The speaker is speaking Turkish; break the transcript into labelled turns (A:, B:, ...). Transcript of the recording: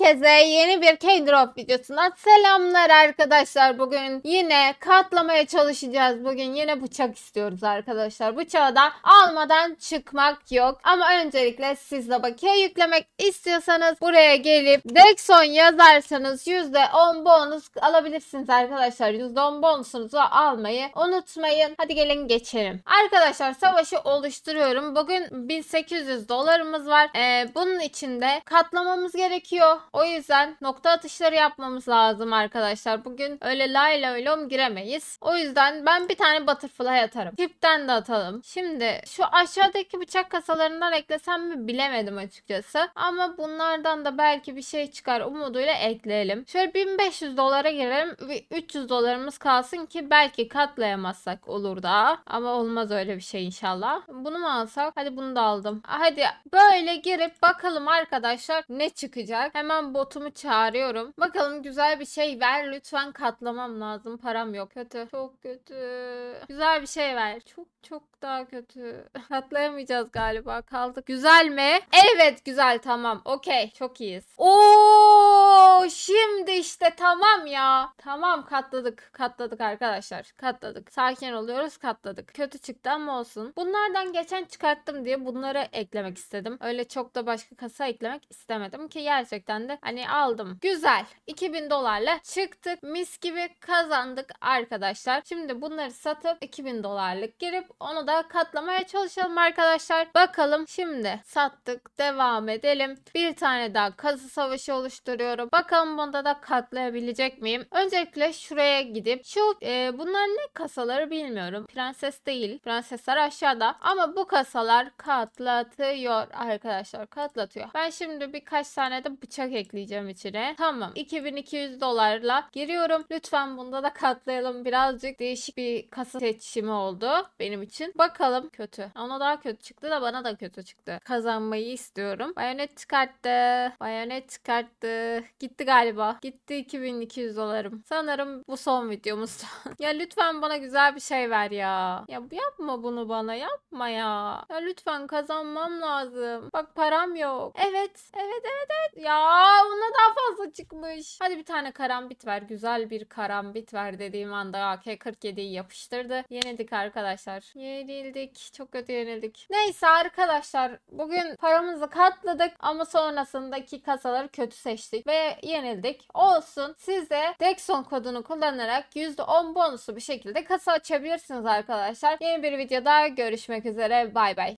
A: Herkese yeni bir K-Drop videosuna selamlar arkadaşlar. Bugün yine katlamaya çalışacağız. Bugün yine bıçak istiyoruz arkadaşlar. Bıçağı da almadan çıkmak yok. Ama öncelikle siz de bakiye yüklemek istiyorsanız buraya gelip Dexon yazarsanız %10 bonus alabilirsiniz arkadaşlar. %10 bonusunuzu almayı unutmayın. Hadi gelin geçelim. Arkadaşlar savaşı oluşturuyorum. Bugün 1800 dolarımız var. Ee, bunun içinde katlamamız gerekiyor. O yüzden nokta atışları yapmamız lazım arkadaşlar. Bugün öyle layla öylom giremeyiz. O yüzden ben bir tane butterfly atarım. Tipten de atalım. Şimdi şu aşağıdaki bıçak kasalarından eklesem mi bilemedim açıkçası. Ama bunlardan da belki bir şey çıkar umuduyla ekleyelim. Şöyle 1500 dolara girelim. 300 dolarımız kalsın ki belki katlayamazsak olur da. Ama olmaz öyle bir şey inşallah. Bunu mu alsak? Hadi bunu da aldım. Hadi böyle girip bakalım arkadaşlar ne çıkacak. Hemen Hemen botumu çağırıyorum. Bakalım güzel bir şey ver. Lütfen katlamam lazım. Param yok. Kötü. Çok kötü. Güzel bir şey ver. Çok çok daha kötü. Katlayamayacağız galiba. Kaldık. Güzel mi? Evet güzel tamam. Okey. Çok iyiyiz. Oo shit tamam ya. Tamam katladık. Katladık arkadaşlar. Katladık. Sakin oluyoruz katladık. Kötü çıktı ama olsun. Bunlardan geçen çıkarttım diye bunları eklemek istedim. Öyle çok da başka kasa eklemek istemedim ki gerçekten de hani aldım. Güzel. 2000 dolarla çıktık. Mis gibi kazandık arkadaşlar. Şimdi bunları satıp 2000 dolarlık girip onu da katlamaya çalışalım arkadaşlar. Bakalım şimdi sattık. Devam edelim. Bir tane daha kazı savaşı oluşturuyorum. Bakalım bunda da katlayabiliriz çıkarabilecek miyim? Öncelikle şuraya gidip şu e, bunlar ne kasaları bilmiyorum. Prenses değil. Prensesler aşağıda. Ama bu kasalar katlatıyor arkadaşlar. Katlatıyor. Ben şimdi birkaç tane de bıçak ekleyeceğim içine. Tamam. 2200 dolarla giriyorum. Lütfen bunda da katlayalım. Birazcık değişik bir kasa seçimi oldu benim için. Bakalım kötü. Ona daha kötü çıktı da bana da kötü çıktı. Kazanmayı istiyorum. Bayonet çıkarttı. Bayonet çıkarttı. Gitti galiba. Gitti 2000 2200 dolarım. Sanırım bu son videomuz. ya lütfen bana güzel bir şey ver ya. Ya yapma bunu bana yapma ya. Ya lütfen kazanmam lazım. Bak param yok. Evet. Evet evet evet. Ya ona daha fazla çıkmış. Hadi bir tane karambit ver. Güzel bir karambit ver dediğim anda AK-47'yi yapıştırdı. Yenildik arkadaşlar. Yenildik. Çok kötü yenildik. Neyse arkadaşlar. Bugün paramızı katladık ama sonrasındaki kasaları kötü seçtik ve yenildik. Olsun kodunun size Dexon kodunu kullanarak %10 bonuslu bir şekilde kasa açabilirsiniz arkadaşlar. Yeni bir videoda görüşmek üzere. Bay bay.